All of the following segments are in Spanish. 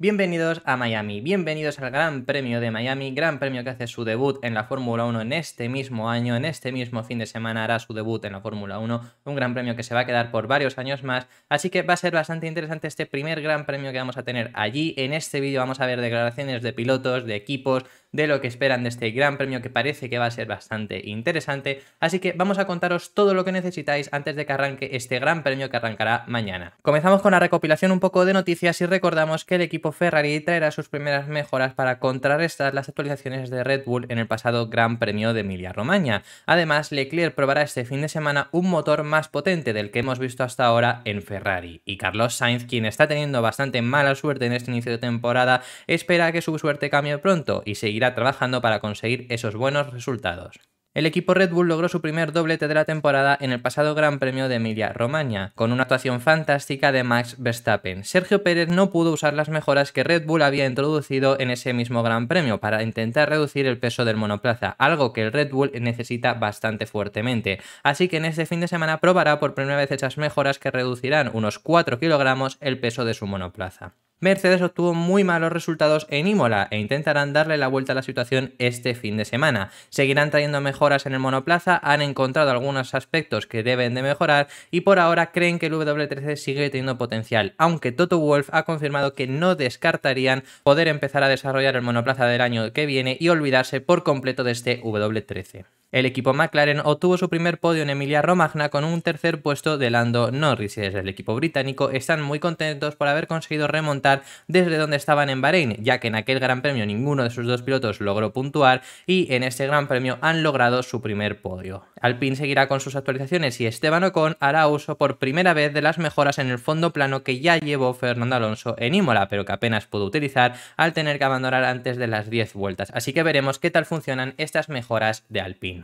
Bienvenidos a Miami, bienvenidos al Gran Premio de Miami, Gran Premio que hace su debut en la Fórmula 1 en este mismo año, en este mismo fin de semana hará su debut en la Fórmula 1, un Gran Premio que se va a quedar por varios años más, así que va a ser bastante interesante este primer Gran Premio que vamos a tener allí. En este vídeo vamos a ver declaraciones de pilotos, de equipos, de lo que esperan de este Gran Premio que parece que va a ser bastante interesante, así que vamos a contaros todo lo que necesitáis antes de que arranque este Gran Premio que arrancará mañana. Comenzamos con la recopilación un poco de noticias y recordamos que el equipo Ferrari traerá sus primeras mejoras para contrarrestar las actualizaciones de Red Bull en el pasado Gran Premio de Emilia-Romagna. Además, Leclerc probará este fin de semana un motor más potente del que hemos visto hasta ahora en Ferrari. Y Carlos Sainz, quien está teniendo bastante mala suerte en este inicio de temporada, espera que su suerte cambie pronto y seguirá trabajando para conseguir esos buenos resultados. El equipo Red Bull logró su primer doblete de la temporada en el pasado Gran Premio de Emilia-Romagna, con una actuación fantástica de Max Verstappen. Sergio Pérez no pudo usar las mejoras que Red Bull había introducido en ese mismo Gran Premio para intentar reducir el peso del monoplaza, algo que el Red Bull necesita bastante fuertemente. Así que en este fin de semana probará por primera vez esas mejoras que reducirán unos 4 kilogramos el peso de su monoplaza. Mercedes obtuvo muy malos resultados en Imola e intentarán darle la vuelta a la situación este fin de semana. Seguirán trayendo mejoras en el monoplaza, han encontrado algunos aspectos que deben de mejorar y por ahora creen que el W13 sigue teniendo potencial, aunque Toto Wolf ha confirmado que no descartarían poder empezar a desarrollar el monoplaza del año que viene y olvidarse por completo de este W13. El equipo McLaren obtuvo su primer podio en Emilia-Romagna con un tercer puesto de Lando Norris y desde el equipo británico están muy contentos por haber conseguido remontar desde donde estaban en Bahrein, ya que en aquel Gran Premio ninguno de sus dos pilotos logró puntuar y en este Gran Premio han logrado su primer podio. Alpine seguirá con sus actualizaciones y Esteban Ocon hará uso por primera vez de las mejoras en el fondo plano que ya llevó Fernando Alonso en Imola, pero que apenas pudo utilizar al tener que abandonar antes de las 10 vueltas. Así que veremos qué tal funcionan estas mejoras de Alpine.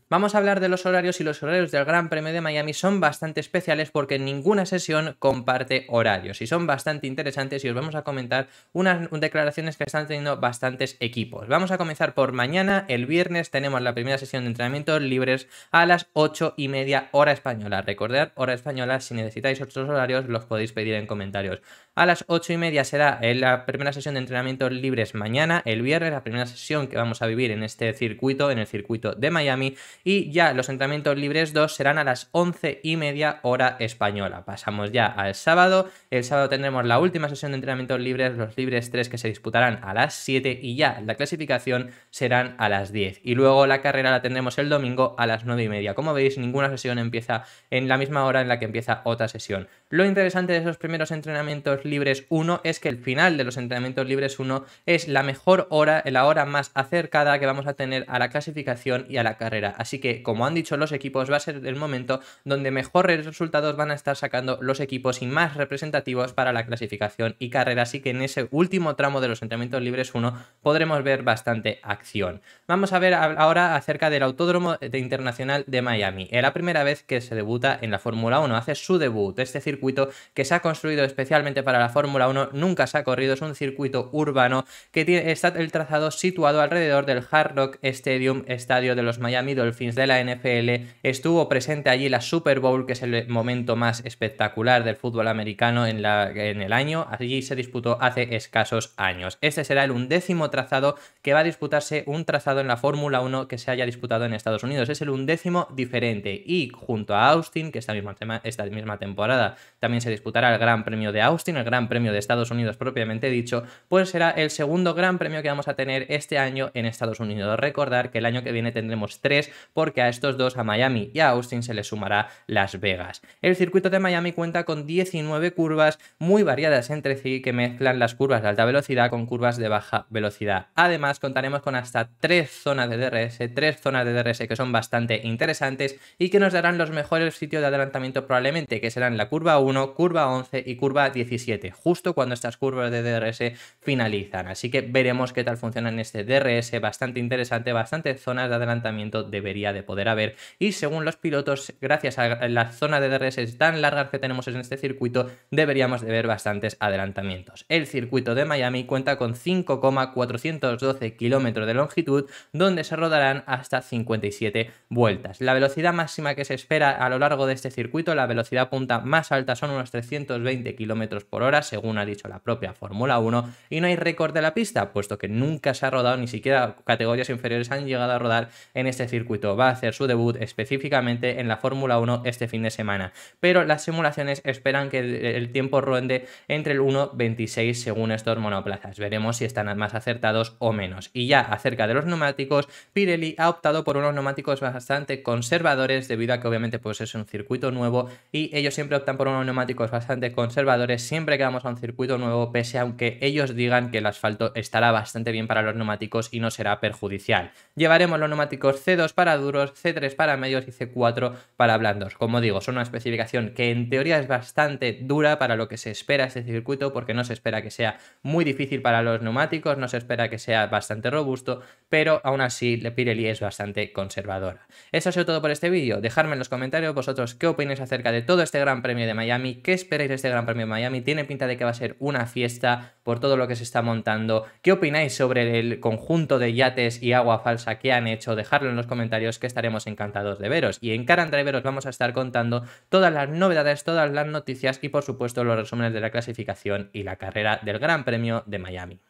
Vamos a hablar de los horarios y los horarios del Gran Premio de Miami son bastante especiales porque ninguna sesión comparte horarios y son bastante interesantes y os vamos a comentar unas declaraciones que están teniendo bastantes equipos. Vamos a comenzar por mañana, el viernes tenemos la primera sesión de entrenamientos libres a las 8 y media hora española. Recordad, hora española, si necesitáis otros horarios los podéis pedir en comentarios. A las 8 y media será eh, la primera sesión de entrenamientos libres mañana, el viernes, la primera sesión que vamos a vivir en este circuito, en el circuito de Miami y ya los entrenamientos libres 2 serán a las 11 y media hora española. Pasamos ya al sábado, el sábado tendremos la última sesión de entrenamientos libres, los libres 3 que se disputarán a las 7 y ya la clasificación serán a las 10 y luego la carrera la tendremos el domingo a las 9 y media. Como veis, ninguna sesión empieza en la misma hora en la que empieza otra sesión. Lo interesante de esos primeros entrenamientos libres 1 es que el final de los entrenamientos libres 1 es la mejor hora, la hora más acercada que vamos a tener a la clasificación y a la carrera. Así que, como han dicho los equipos, va a ser el momento donde mejores resultados van a estar sacando los equipos y más representativos para la clasificación y carrera. Así que en ese último tramo de los entrenamientos libres 1 podremos ver bastante acción. Vamos a ver ahora acerca del Autódromo Internacional de Miami. Es la primera vez que se debuta en la Fórmula 1, hace su debut. Este circuito que se ha construido especialmente para la Fórmula 1 nunca se ha corrido, es un circuito urbano que tiene, está el trazado situado alrededor del Hard Rock Stadium, estadio de los Miami Dolphins Fins de la NFL, estuvo presente allí la Super Bowl, que es el momento más espectacular del fútbol americano en, la, en el año. Allí se disputó hace escasos años. Este será el undécimo trazado que va a disputarse un trazado en la Fórmula 1 que se haya disputado en Estados Unidos. Es el undécimo diferente. Y junto a Austin, que esta misma, esta misma temporada también se disputará el Gran Premio de Austin, el Gran Premio de Estados Unidos propiamente dicho, pues será el segundo Gran Premio que vamos a tener este año en Estados Unidos. Recordar que el año que viene tendremos tres porque a estos dos, a Miami y a Austin, se les sumará Las Vegas. El circuito de Miami cuenta con 19 curvas muy variadas entre sí que mezclan las curvas de alta velocidad con curvas de baja velocidad. Además, contaremos con hasta 3 zonas de DRS, 3 zonas de DRS que son bastante interesantes y que nos darán los mejores sitios de adelantamiento probablemente, que serán la curva 1, curva 11 y curva 17, justo cuando estas curvas de DRS finalizan. Así que veremos qué tal funciona en este DRS, bastante interesante, bastantes zonas de adelantamiento de de poder haber. Y según los pilotos, gracias a la zona de DRS tan larga que tenemos en este circuito, deberíamos de ver bastantes adelantamientos. El circuito de Miami cuenta con 5,412 kilómetros de longitud, donde se rodarán hasta 57 vueltas. La velocidad máxima que se espera a lo largo de este circuito, la velocidad punta más alta son unos 320 kilómetros por hora, según ha dicho la propia Fórmula 1, y no hay récord de la pista, puesto que nunca se ha rodado, ni siquiera categorías inferiores han llegado a rodar en este circuito. Va a hacer su debut específicamente en la Fórmula 1 este fin de semana. Pero las simulaciones esperan que el, tiempo ronde entre el 1.26 según estos monoplazas. Veremos si están más acertados o menos. Y ya acerca de los neumáticos, Pirelli ha optado por unos neumáticos bastante conservadores debido a que obviamente pues es un circuito nuevo y ellos siempre optan por unos neumáticos bastante conservadores siempre que vamos a un circuito nuevo pese aunque ellos digan que el asfalto estará bastante bien para los neumáticos y no será perjudicial. Llevaremos los neumáticos C2 para duros, C3 para medios y C4 para blandos. Como digo, son una especificación que en teoría es bastante dura para lo que se espera este circuito, porque no se espera que sea muy difícil para los neumáticos, no se espera que sea bastante robusto, pero aún así la Pirelli es bastante conservadora. Eso ha sido todo por este vídeo. Dejadme en los comentarios vosotros qué opináis acerca de todo este Gran Premio de Miami, qué esperáis de este Gran Premio de Miami. Tiene pinta de que va a ser una fiesta por todo lo que se está montando. ¿Qué opináis sobre el conjunto de yates y agua falsa que han hecho? Dejadlo en los comentarios que estaremos encantados de veros. Y en Car and Driver os vamos a estar contando todas las novedades, todas las noticias y por supuesto los resúmenes de la clasificación y la carrera del Gran Premio de Miami.